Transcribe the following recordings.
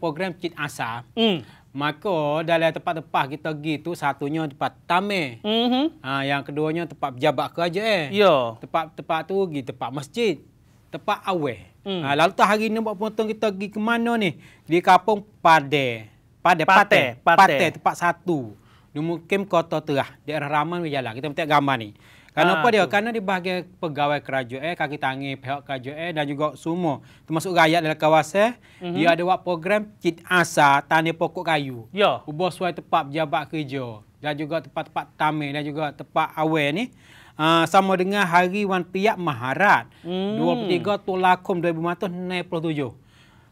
program kit Asa, Mm. Maka dalam tempat-tempat kita pergi tu satunya tempat tamir. Mm-hmm. Ha, yang keduanya tempat pejabat kerajaan. Eh. Ya. Tempat-tempat tu pergi tempat masjid. Tempat awal. Mm. Ha, lalu tak hari ni buat potong kita pergi ke mana ni? Di kampung Pade. Pade, Pate. Pate, Pate. Pate tempat satu. Di mukim kota terah. Daerah Raman ke Kita minta gambar ni. Kenapa apa ah, dia? Tu. Karena dia bahagian pegawai kerajaan, eh, kaki tangan pihak kerajaan eh, dan juga semua. Termasuk rakyat dalam kawasan. Mm -hmm. Dia ada buat program cit asa tanah pokok kayu. Ya. Ubah suai tempat pejabat kerja. Dan juga tempat-tempat tamir dan juga tempat awal ni. Uh, sama dengan Hari Wan Piak Maharat. Mm. 23 Tulakum 2007.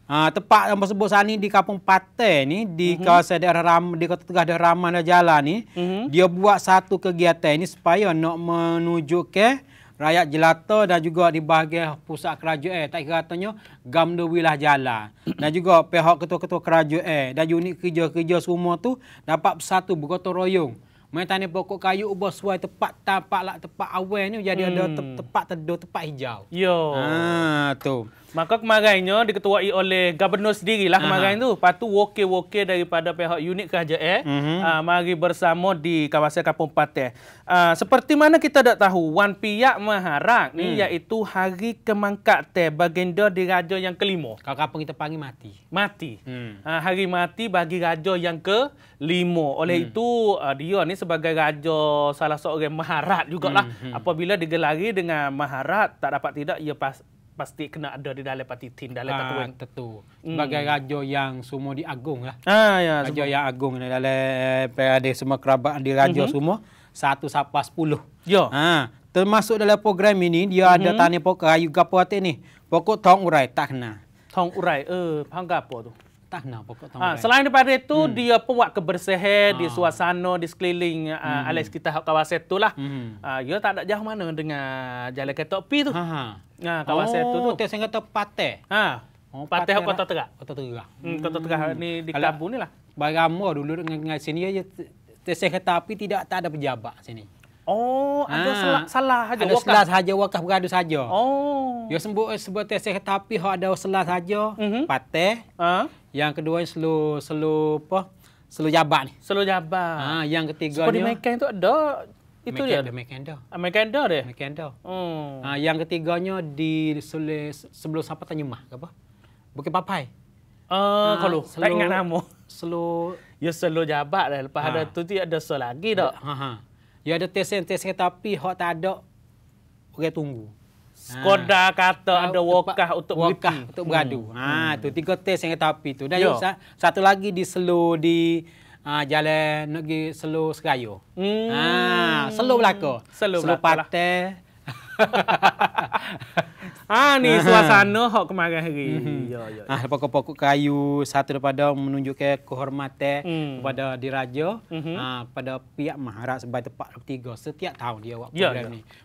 Ha, Tempat yang sebut sana di kampung Patai ni di mm-hmm. kawasan daerah Ram di kota Tegah daerah Raman dan Jalan ni mm-hmm. dia buat satu kegiatan ni supaya nak menuju ke rakyat jelata dan juga di bahagian pusat kerajaan eh, tak kira katanya gamdo wilayah jalan dan juga pihak ketua-ketua kerajaan eh, dan unit kerja-kerja semua tu dapat bersatu bergotong royong Mentani pokok kayu ubah suai tepat tapak lak tepat awal ni jadi hmm. ada tepat teduh tepat hijau. Yo. Ha tu. Maka kemarinnya diketuai oleh gubernur sendiri lah kemarin tu. Lepas tu wakil-wakil daripada pihak unit kerajaan eh, mm -hmm. uh, mari bersama di kawasan Kampung Patih. Ah, uh, seperti mana kita dah tahu, Wan Piak Maharak ni mm. iaitu hari kemangkak teh baginda di raja yang kelima. Kalau kampung kita panggil mati. Mati. Mm. Uh, hari mati bagi raja yang kelima. Oleh mm. itu, uh, dia ni sebagai raja salah seorang Maharak jugalah. Mm -hmm. Apabila digelari dengan Maharak, tak dapat tidak ia pas pasti kena ada di dalam parti tim dalam ah, tatuan tentu hmm. sebagai hmm. raja yang semua diagung lah ah, ya, raja semua. yang agung ni dalam ada eh, semua kerabat di raja mm-hmm. semua satu sampai sepuluh ya ha, ah, termasuk dalam program ini dia mm-hmm. ada mhm. tanya pokok kayu gapo ni pokok tong urai tak kena tong urai eh panggap apa tu tak nak pokok tamarai. Ha, selain daripada itu hmm. dia buat kebersihan ha. di ah. suasana di sekeliling ah, hmm. uh, alas kita kawasan itulah. Hmm. Uh, ah, dia tak ada jauh mana dengan jalan ketok pi tu. Ha, ha. ha kawasan oh, tu. Oh, saya kata patah. Ha. Oh, patah kota Terak. Kota Terak. Hmm. Kota Terak hmm. ni di Kelabu ni lah. Bagamo dulu dengan, dengan sini aja saya kata api tidak tak ada pejabat sini. Oh, ha. ada ha. salah saja. Ada salah saja wakaf ada saja. Oh. Ya sembuh eh, sebut teh tapi ha ada salah saja. Mm-hmm. Patah. Ha. Yang kedua selu selu apa? Selu jabat ni. Selu jabat. Ha, yang ketiga ni. mereka itu ada itu dia. Ada mekenda. Ah, mekenda dia. Mekenda. Hmm. Oh. Ha, yang ketiganya di selu sebelum sampai tanyumah apa? Bukit Papai. Eh, uh, kalau selu, tak ingat nama. Selu Ya selu jabat lah. Lepas ha. ada tu, ada selu lagi tak? Ha, ha. Ya ada tesen-tesen tapi hak tak ada orang tunggu. Skoda ha. kata ha. ada wakah untuk wakah untuk beradu. Hmm. Ha hmm. tu tiga tesen tapi tu. Dan ya. satu lagi di slow di uh, jalan nak pergi slow seraya. Hmm. Ha slow belaka. Slow, slow ah ni suasana hok kemarin hari. Mm-hmm. Ya ya. Ah pokok-pokok kayu satu daripada menunjukkan kehormatan mm. kepada diraja, mm-hmm. ah kepada pihak maharaja sebagai tempat ketiga setiap tahun dia buat ya, program ya. ni.